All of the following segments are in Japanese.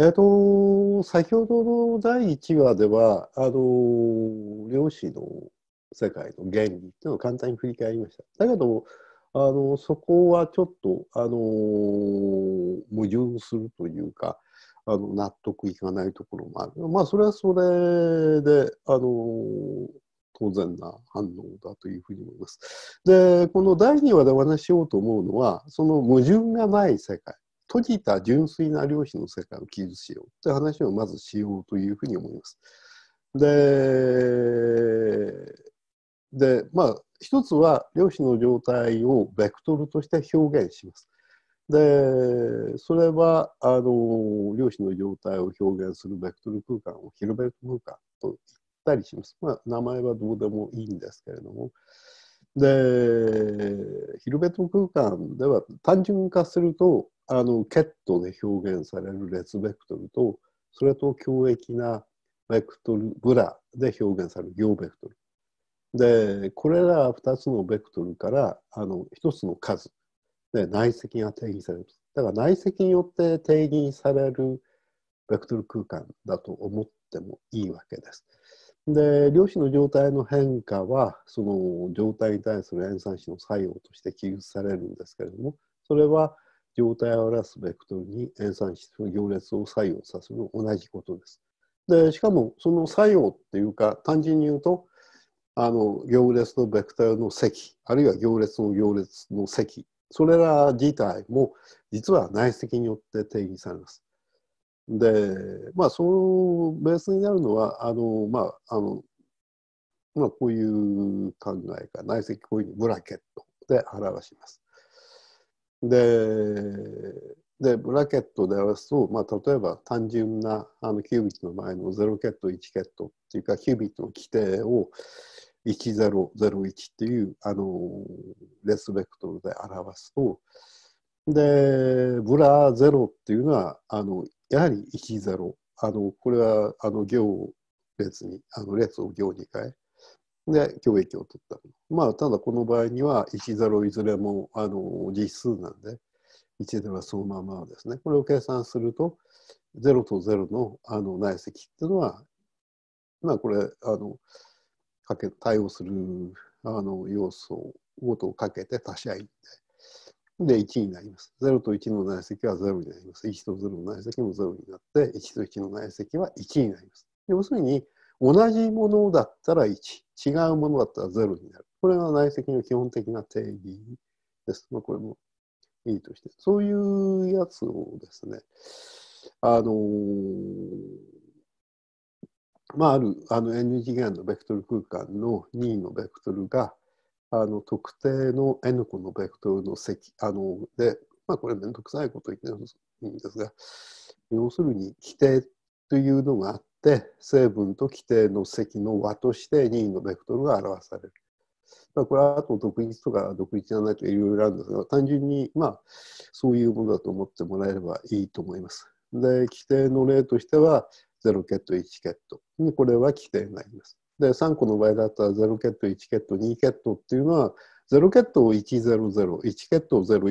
えっ、ー、と、先ほどの第1話では、あの、量子の世界の原理っていうのを簡単に振り返りました。だけど、あの、そこはちょっと、あの、矛盾するというか、あの納得いかないところもある。まあ、それはそれで、あの、当然な反応だというふうに思います。で、この第2話でお話ししようと思うのは、その矛盾がない世界。閉じた純粋な量子の世界を記述しようという話をまずしようというふうに思います。で、でまあ、一つは量子の状態をベクトルとして表現します。で、それは、あの、量子の状態を表現するベクトル空間をヒルベルト空間と言ったりします。まあ、名前はどうでもいいんですけれども。で、ヒルベット空間では単純化すると、あのケットで表現される列ベクトルとそれと強益なベクトルブラで表現される行ベクトルでこれら2つのベクトルからあの1つの数で内積が定義されますだから内積によって定義されるベクトル空間だと思ってもいいわけです。で量子の状態の変化はその状態に対する塩酸子の作用として記述されるんですけれどもそれは状態を表すベクトルに塩酸質の行列を作用させるの同じことです。でしかもその作用っていうか単純に言うとあの行列のベクトルの積あるいは行列の行列の積それら自体も実は内積によって定義されます。でまあそのベースになるのはあのまああのまあこういう考えが内積こういうふうにブラケットで表します。で、で、ブラケットで表すと、まあ、例えば単純なあのキュービットの前の0ケット、1ケットっていうか、キュービットの規定を1001っていうあのレスベクトルで表すと、で、ブラ0っていうのは、あのやはり10。あのこれはあの行列に、あの列を行に変え、で、教育を取った。まあ、ただこの場合には、1ゼロいずれもあの実数なんで、1ゼロはそのままですね。これを計算すると、0と0のあの内積っていうのは、まあ、これ、あの、かけ対応するあの要素ごとをかけて足し合いで、で、1になります。0と1の内積は0になります。1と0の内積も0になって、1と1の内積は1になります。要するに、同じものだったら1、違うものだったら0になる。これが内積の基本的な定義です。まあ、これもいいとして。そういうやつをですね、あのまあ、あるあの N 次元のベクトル空間の任意のベクトルが、あの特定の N 個のベクトルの積あので、まあ、これ面倒くさいこと言ってるんですが、要するに規定というのがあっって成分と規定の積の和として任意のベクトルが表される。まあ、これはあと独立とか独立じゃないといろいろあるんですが単純にまあそういうものだと思ってもらえればいいと思います。で規定の例としては0ケット1ケットにこれは規定になります。で3個の場合だったら0ケット1ケット2ケットっていうのは0ケットを100、1ケットを010、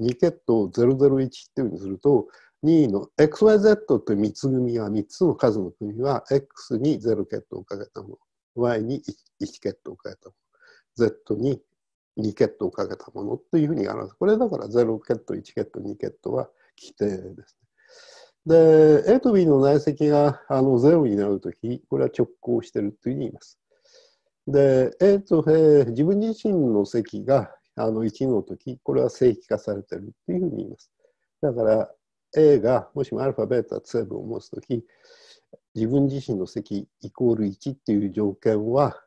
2ケットを001っていうふうにすると、2の XYZ という3つ組は3つの数の組は X に0ケットをかけたもの Y に 1, ケットをかけたもの Z に2ケットをかけたものというふうに表す。これだから0ケット1ケット2ケットは規定ですで A と B の内積があの0になるときこれは直行しているというふうに言います。で A と A 自分自身の積があの1のときこれは正規化されているというふうに言います。だから A がもしもアルファ、ベータ、2を持つとき、自分自身の積イコール1っていう条件は、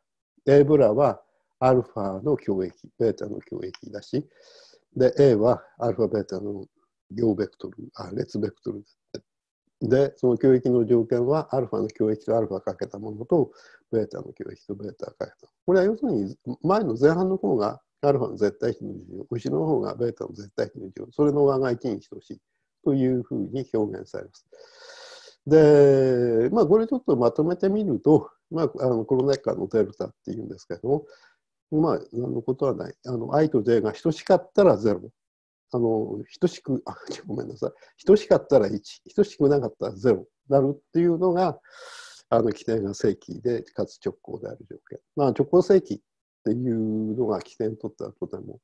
A ブラはアルファの共益、ベータの共益だし、で、A はアルファ、ベータの行ベクトル、あ、列ベクトルで、その共益の条件は、アルファの共益とアルファかけたものと、ベータの共益とベータかけたこれは要するに、前の前半の方がアルファの絶対比の重要、後ろの方がベータの絶対比の重要、それの和が1に等しい。というふうに表現されます。で、まあ、これちょっとまとめてみると、まあ、あのコロナ禍のデルタっていうんですけども、まあ、何のことはない。あの、I と J が等しかったら0。あの、等しく、あ、ごめんなさい。等しかったら1、等しくなかったら0なるっていうのが、あの、規定が正規で、かつ直行である条件。まあ、直行正規っていうのが規定にとってはとても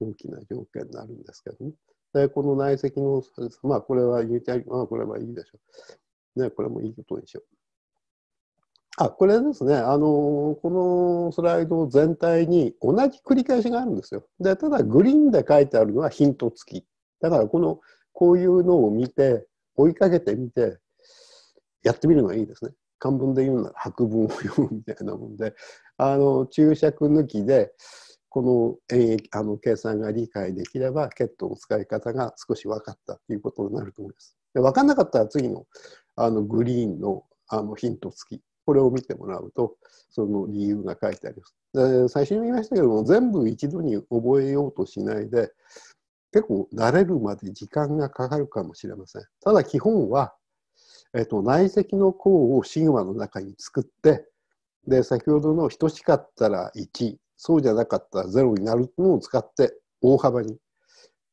大きな条件になるんですけどね。で、この内積のまあこれは言うてあり、まあこれはいいでしょう。ね、これもいいことにしよう。あ、これですね、あのこのスライド全体に同じ繰り返しがあるんですよ。で、ただグリーンで書いてあるのはヒント付き。だからこの、こういうのを見て、追いかけてみて、やってみるのがいいですね。漢文で言うなら白文を読むみたいなもんで、あの、注釈抜きで、この演疫あの計算が理解できれば血糖の使い方が少し分かったということになると思います。で分かんなかったら次のあのグリーンのあのヒント付きこれを見てもらうとその理由が書いてあります。で最初に言いましたけども全部一度に覚えようとしないで結構慣れるまで時間がかかるかもしれません。ただ基本は、えっと、内積の項を神話の中に作ってで先ほどの等しかったら1そうじゃなかったらゼロになるのを使って大幅に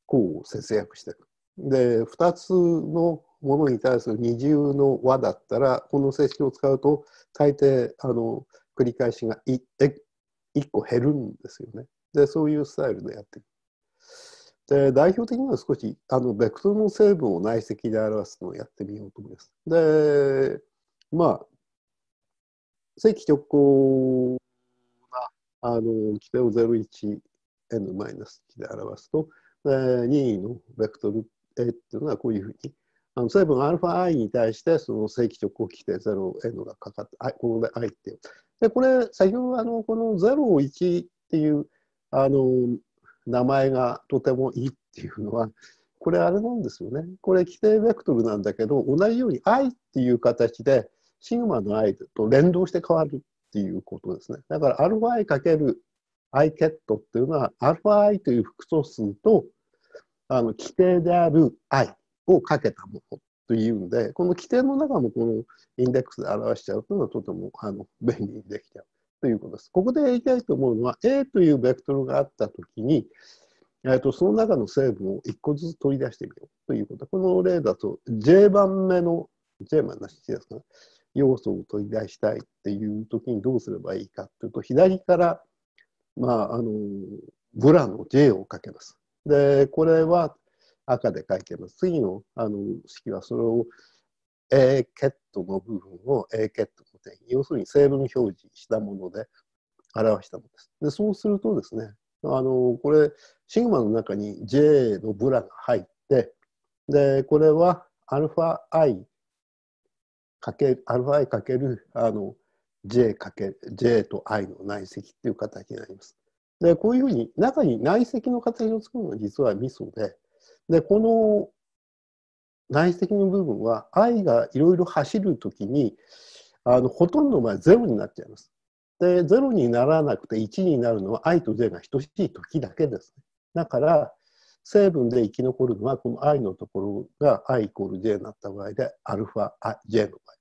こう節約していく。で2つのものに対する二重の和だったらこの性質を使うと大抵あの繰り返しが 1, 1個減るんですよね。でそういうスタイルでやっていく。で代表的には少しあのベクトルの成分を内積で表すのをやってみようと思います。でまあ正規直行あの規定を01 n-1 で表すと、え任意のベクトル A っていうのはこういうふうにあの成分 αi に対してその正規直行規定 0n がかかって、ここで i っていう。でこれ先ほどあのこの01っていうあの名前がとてもいいっていうのはこれあれなんですよね。これ規定ベクトルなんだけど同じように i っていう形でシグマの i と連動して変わるっていうことですね。だから αi かける i ケットっていうのは αi という複素数とあの規定である i をかけたものというんで、この規定の中もこのインデックスで表しちゃうというのはとてもあの便利にできちゃうということです。ここで言いたいと思うのは A というベクトルがあったときに、えー、とその中の成分を1個ずつ取り出してみようということ。この例だと J 番目の J 番なしですかね。要素を取り出したいっていう時にどうすればいいかっていうと左から、まあ、あのブラの J をかけます。でこれは赤で書いてます。次のあの式はそれを A ケットの部分を A ケットの点要するに成分表示したもので表したものです。でそうするとですねあのこれシグマの中に J のブラが入ってでこれは αi かけ、ァ i かける、あの、j かけ、j と i の内積っていう形になります。で、こういうふうに中に内積の形を作るのは実はミソで、で、この内積の部分は i がいろいろ走るときに、あの、ほとんどまあになっちゃいます。で、0にならなくて1になるのは i と j が等しい時だけです、ね。だから、成分で生き残るのは、この i のところが i イコール j になった場合で、アルファ j の場合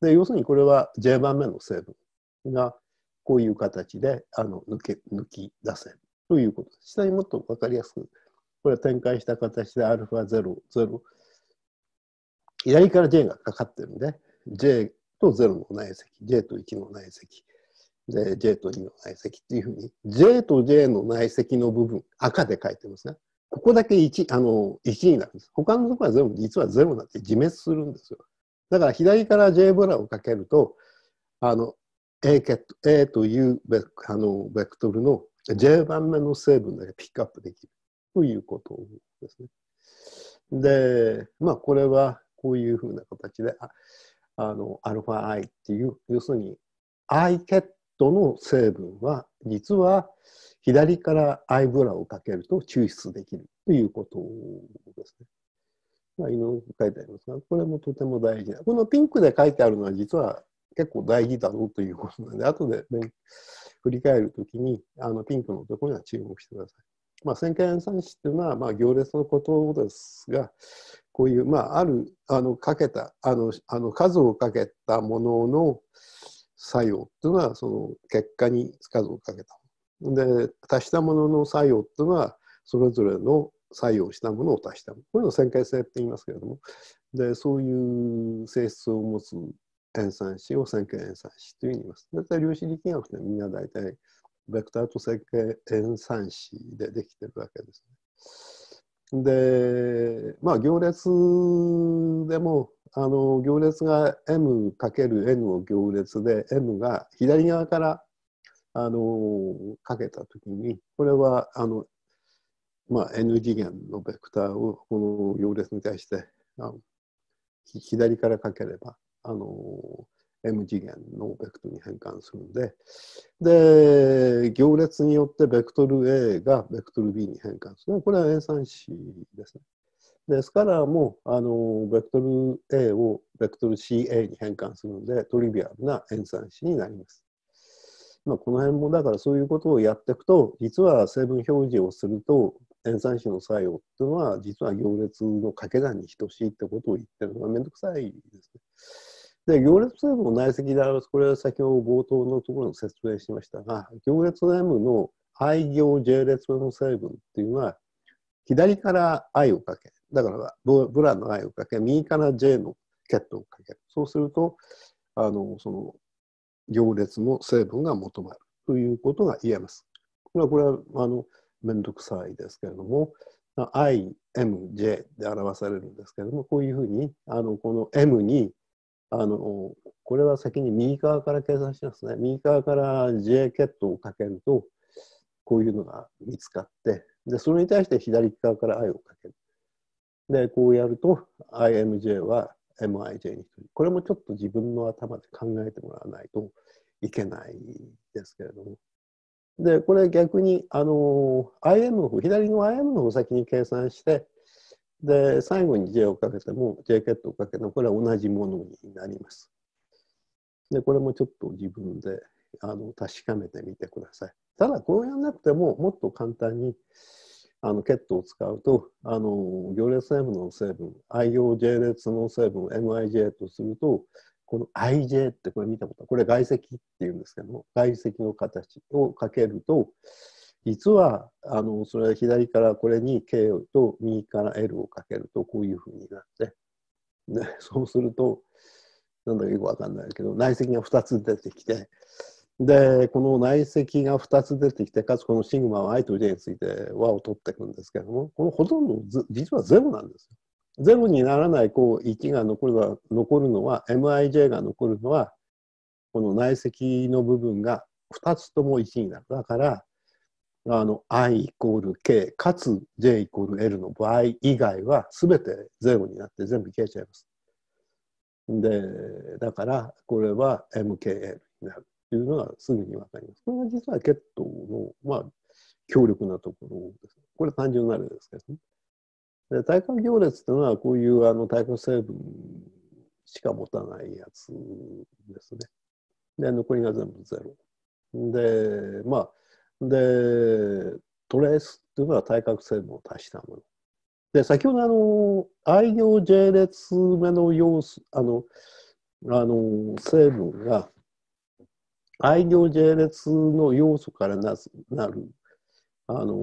で要するにこれは J 番目の成分がこういう形であの抜け抜き出せるということです。下にもっと分かりやすくこれは展開した形で α0、0左から J がかかってるんで J と0の内積 J と1の内積で J と2の内積っていうふうに J と J の内積の部分赤で書いてますね。ここだけ 1, あの1になるんです。他のところは全部実は0になって自滅するんですよ。だから左から J ブラをかけると、あの、A, A というベクあのベクトルの J 番目の成分だけピックアップできるということですね。で、まあこれはこういうふうな形で、ああの、アルファ i っていう、要するに i ケットの成分は実は左からアイブラをかけると抽出できるということですね。いろいろ書いてありますが、これもとても大事な。このピンクで書いてあるのは実は結構大事だろうということなので、後で振り返るときにあのピンクのところには注目してください。まあ、先見三詞っていうのは、まあ、行列のことですが、こういう、まあ、ある、あの、かけた、あの、あの数をかけたものの作用っていうのは、その結果に数をかけた。で、足したものの作用っていうのは、それぞれの作用したものを足したものこういうのを旋回性って言いますけれどもでそういう性質を持つ塩酸子を線形塩酸子というふうに言います。たい量子力学ってみんな大体ベクターと線形塩酸子でできてるわけですね。でまあ行列でもあの行列が m×n を行列で m が左側からあのかけた時にこれはあのまあ、N 次元のベクターをこの行列に対してあの左からかければあの M 次元のベクトルに変換するんでで行列によってベクトル A がベクトル B に変換するこれは塩酸子ですねですからもうあのベクトル A をベクトル CA に変換するのでトリビアルな塩酸子になります。まあ、この辺もだからそういうことをやっていくと実は成分表示をすると塩酸比の作用っていうのは実は行列の掛け算に等しいってことを言ってるのがめんどくさいですね。で行列 M を内積で表すこれは先ほど冒頭のところの説明しましたが行列 M の I 行 J 列の成分っていうのは左から I をかけだからブラの I をかけ右から J のットをかけるそうするとあのその行列の成分が求まるということが言えます。これはあの面倒くさいですけれども IMJ で表されるんですけれどもこういうふうにあのこの M にあのこれは先に右側から計算しますね右側から J ケットをかけるとこういうのが見つかってでそれに対して左側から I をかけるでこうやると IMJ は MIJ にこれもちょっと自分の頭で考えてもらわないといけないですけれども。で、これ逆に、あの、IM の方、左の IM の方先に計算して、で、最後に J をかけても、J ケットをかけても、これは同じものになります。で、これもちょっと自分であの確かめてみてください。ただ、こうやらなくても、もっと簡単に、あの、ケットを使うと、あの、行列 M の成分、IOJ 列の成分、MIJ とすると、この IJ ってこれ見たことこれ外石っていうんですけども外石の形をかけると実はあのそれは左からこれに K と右から L をかけるとこういうふうになってで そうするとなんだかよくわかんないけど内積が2つ出てきてでこの内積が2つ出てきてかつこのシグマは I と J について和を取っていくんですけどもこのほとんど実はゼロなんですよ。ゼロにならないこう1が残る残るのは MIJ が残るのはこの内積の部分が2つとも1になる。だからあの i イコール k かつ j イコール l の場合以外は全て0になって全部消えちゃいます。でだからこれは mkl になるというのがすぐに分かります。これが実はットの、まあ、強力なところです。これ単純な例ですけどね。で体幹行列というのはこういうあの体幹成分しか持たないやつですね。で残りが全部ゼロ。でまあでトレースというのは体幹成分を足したもの。で先ほどあの愛行 J 列目の要素あのあの成分が愛行 J 列の要素からななるあの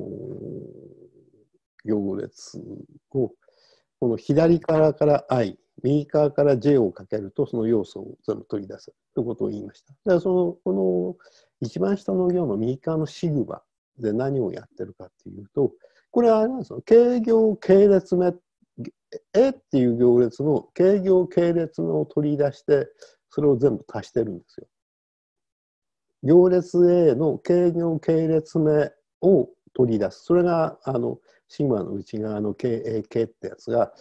行列を、この左側から I、右側から J をかけると、その要素を全部取り出すということを言いました。だからその、この一番下の行の右側のシグマで何をやってるかっていうと、これはあれなんですよ。軽行系列目、A っていう行列の軽行系列のを取り出して、それを全部足してるんですよ。行列 A の軽行系列目を取り出す。それが、あの、シグマの内側の KAK ってやつが、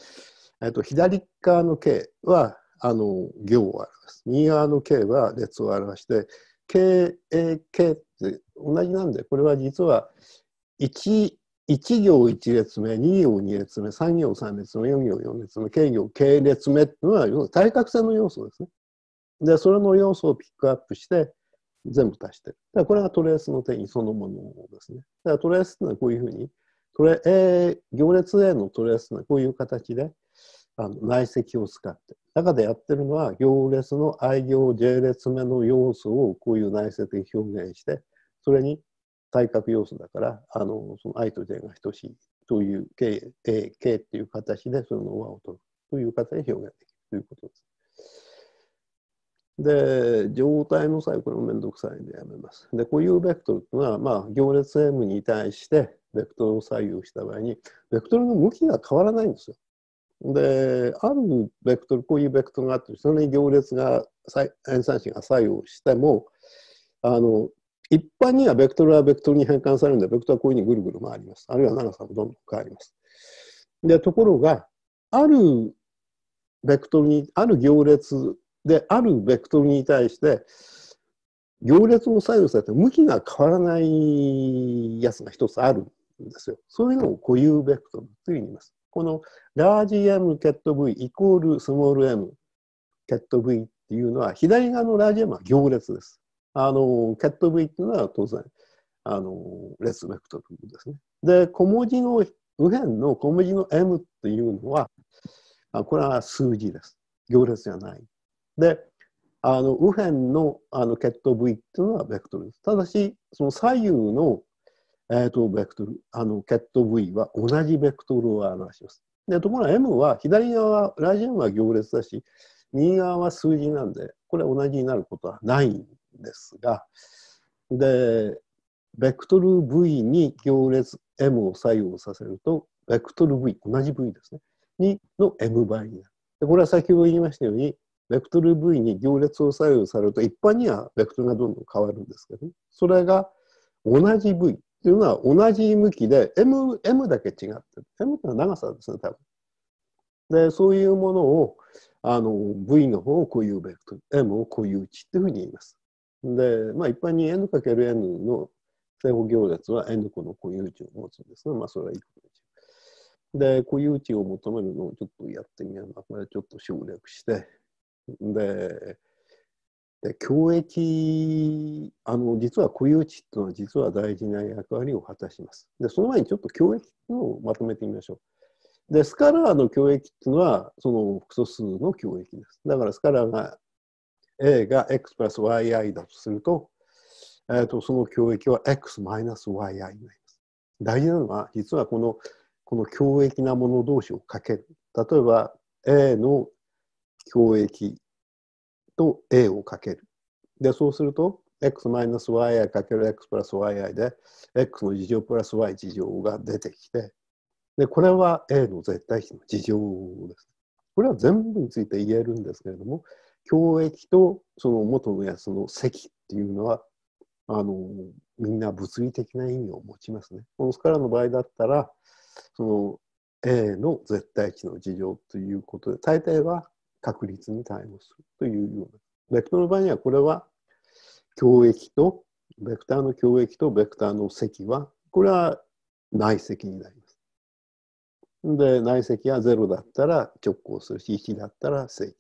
えと、左側の K はあの行を表す右側の K は列を表して KAK って同じなんでこれは実は 1, 1行1列目2行2列目3行3列目4行4列目 K 行 K 列目っていうのはは対角線の要素ですね。でそれの要素をピックアップして全部足してる。だからこれがトレースの定義そのものですね。だからトレースっていうのはこういうふうにこれ、A、行列 A のトレース、こういう形で、あの内積を使って。中でやってるのは、行列の愛行 J 列目の要素をこういう内積で表現して、それに対角要素だから、あのその I と J が等しいという K, A、K っていう形で、その和を取るという形で表現できるということです。で、状態の際、これもめんどくさいんでやめます。で、固有ベクトルっていうのは、まあ、行列 M に対して、ベクトルを左右した場合に、ベクトルの向きが変わらないんですよ。で、あるベクトル、こういうベクトルがあって、それに行列が、塩酸子が作用しても、あの、一般にはベクトルはベクトルに変換されるんで、ベクトルはこういうふうにぐるぐる回ります。あるいは長さもどんどん変わります。で、ところが、あるベクトルに、ある行列で、あるベクトルに対して、行列を左右されて向きが変わらないやつが一つあるんんですよ。そういうのを固有ベクトルというふうに言います。このラージ M キャット V イコールスモール M キャット V っていうのは左側のラージ M は行列です。あのキャット V っていうのは当然あの列ベクトルですね。で小文字の右辺の小文字の M っていうのはこれは数字です。行列じゃない。であの右辺のあのケット V っていうのはベクトルです。ただしその左右のえー、とベクトルあのケット V は同じベクトルを表します。でところが M は左側ラジウムは行列だし右側は数字なんでこれ同じになることはないんですがでベクトル V に行列 M を作用させるとベクトル V 同じ V ですねにの M 倍になる。でこれは先ほど言いましたようにベクトル V に行列を作用されると一般にはベクトルがどんどん変わるんですけど、ね、それが同じ V っていうのは同じ向きで M, M だけ違ってる。M っていうのは長さですね、多分。で、そういうものをあの V の方を固有ベクトル、M を固有値っていうふうに言います。で、まあ一般に N×N の正方行列は N 個の固有値を持つんですが、まあそれはいいことです。で、固有値を求めるのをちょっとやってみようあ、これちょっと省略して。で、で教育あの実は固有地っていうのは実は大事な役割を果たします。でその前にちょっと教育いうのをまとめてみましょう。でスカラーの教育っていうのはその複素数の教育です。だからスカラーが A が x プラス yi だとすると,、えーと、とその教育は x マイナス yi になります。大事なのは実はこのこの教育なもの同士をかける。例えば A の教育と a をかける。で、そうすると、x マイナス yi かける x プラス yi で、x の事乗プラス y 事乗が出てきて、で、これは a の絶対値の事乗です。これは全部について言えるんですけれども、教益とその元のやつの積っていうのは、あの、みんな物理的な意味を持ちますね。このスカラの場合だったら、その A の絶対値の事情ということで、大抵は確率に対応するというような。ベクトルの場合にはこれは共益と、ベクターの共益とベクターの積は、これは内積になります。で、内積は0だったら直行するし、1だったら正規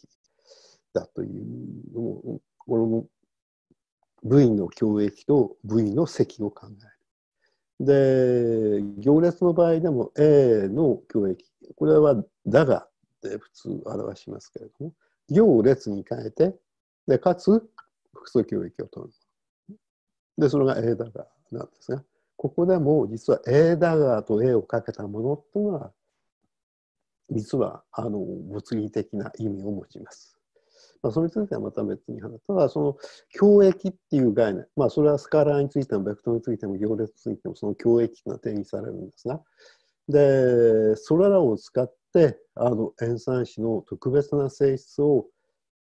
だというのも、これも V の共益と V の積を考える。で、行列の場合でも A の共益、これはだがで普通表しますけれども、行列に変えて、で、かつ、複数教育を取る。で、それが A だダガーなんですが、ここでも実は A だダガーと絵をかけたものっていうのは、実はあの物理的な意味を持ちます。まあ、それについてはまた別に話す。ただその教益っていう概念、まあ、それはスカラーについてもベクトルについても行列についてもその教益が定義されるんですがでそれらを使っってあの塩酸紙の特別な性質を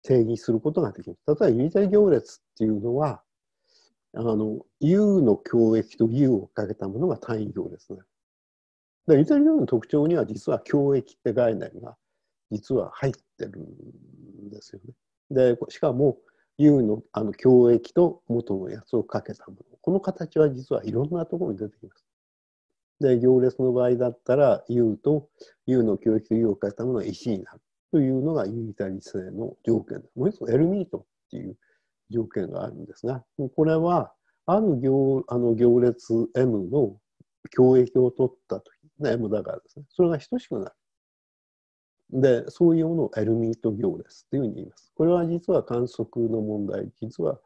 定義することができます。例えば、有罪行列っていうのは、あの、U の共液と U をかけたものが単位行列ね。で、イタリ列の特徴には実は共液って概念が実は入ってるんですよね。で、しかも U のあの共液と元のやつをかけたもの。この形は実はいろんなところに出てきます。で、行列の場合だったら、U と U の教育と U を変えたものが1になるというのがユニタリ性の条件です。もう一つ、エルミートっていう条件があるんですが、これは、ある行あの行列 M の教益を取った時ね、M だからですね、それが等しくなる。で、そういうものをエルミート行列というふうに言います。これは実は観測の問題、実は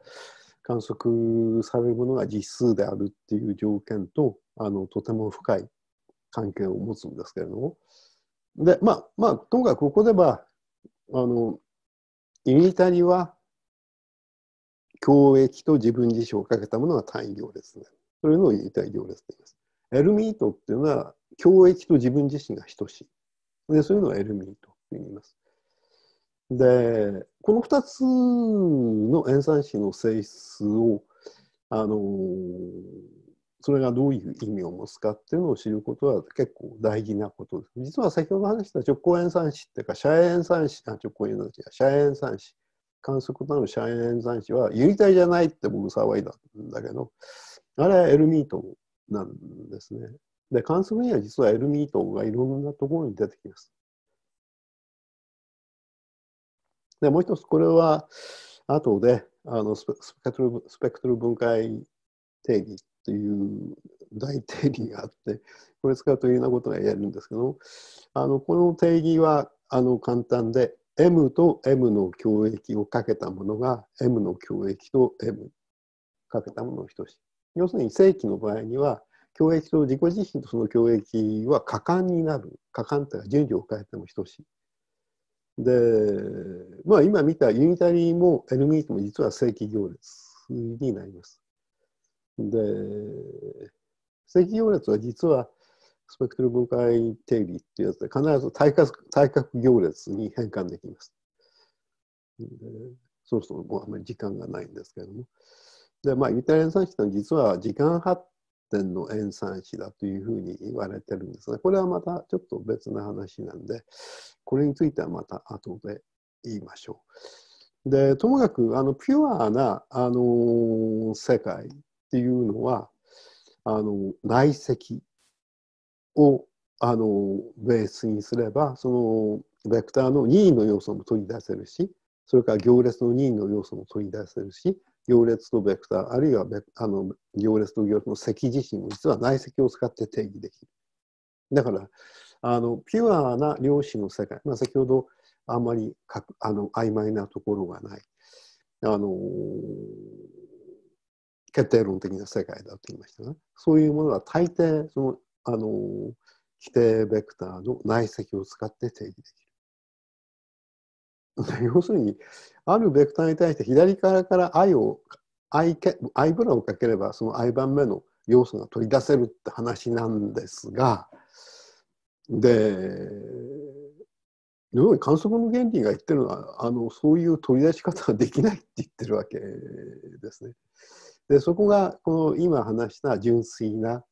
観測されるものが実数であるっていう条件と、あのとても深い関係を持つんですけれども。で、まあ、まあ、ともかくここでは、あの、イニタリは、教益と自分自身をかけたものが単位行列ね。それの言ニタい行列と言います。エルミートっていうのは、教益と自分自身が等しい。で、そういうのをエルミートって言います。で、この2つの塩酸詞の性質を、あのーそれがどういう意味を持つかっていうのを知ることは結構大事なことです。実は先ほど話した直行演算子っていうか、遮演算子、あ、直行演算子、遮塩算子、観測なの遮演算子は、有理体じゃないって僕騒いだんだけど、あれはエルミートなんですね。で、観測には実はエルミートがいろんなところに出てきます。で、もう一つ、これは、後で、あのスペクトル、スペクトル分解定義という大定義があってこれ使うといようなことが言えるんですけどあのこの定義はあの簡単で M と M の共益をかけたものが M の共益と M かけたものを等しい。要するに正規の場合には共益と自己自身とその共益は果敢になる果敢というか順序を変えても等しい。でまあ今見たユニタリーもエルミートも実は正規行列になります。で、赤行列は実はスペクトル分解定理っていうやつで必ず対角対角行列に変換できます。でそろそろもうあまり時間がないんですけれども。で、まあ、ユタリアン算子ってのは実は時間発展の塩酸子だというふうに言われてるんですが、これはまたちょっと別な話なんで、これについてはまた後で言いましょう。でともかくあのピュアなあの世界っていうのはあの内積をあのベースにすればそのベクターの任意の要素も取り出せるしそれから行列の任意の要素も取り出せるし行列とベクターあるいはあの行列と行列の積自身も実は内積を使って定義できる。だからあのピュアな量子の世界、まあ、先ほどあんまりかあの曖昧なところがないあの決定論的な世界だと言いましたね。そういうものは大抵そのあの規定ベクターの内積を使って定義できる。要するにあるベクターに対して左らから i を i, i ブラをかければその i 番目の要素が取り出せるって話なんですがで要するに観測の原理が言ってるのはあのそういう取り出し方ができないって言ってるわけですね。でそこがこの今話した純粋な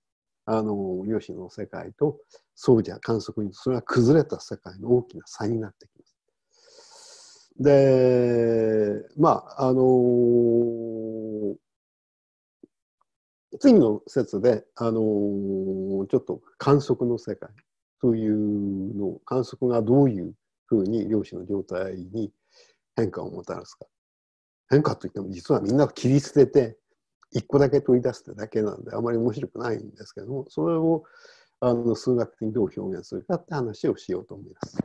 あの量子の世界とそうじゃ観測にそれは崩れた世界の大きな差になってきます。でまああのー、次の説で、あのー、ちょっと観測の世界というの観測がどういうふうに量子の状態に変化をもたらすか変化といっても実はみんな切り捨てて一個だけ取り出すってだけなんであまり面白くないんですけどもそれをあの数学的にどう表現するかって話をしようと思います。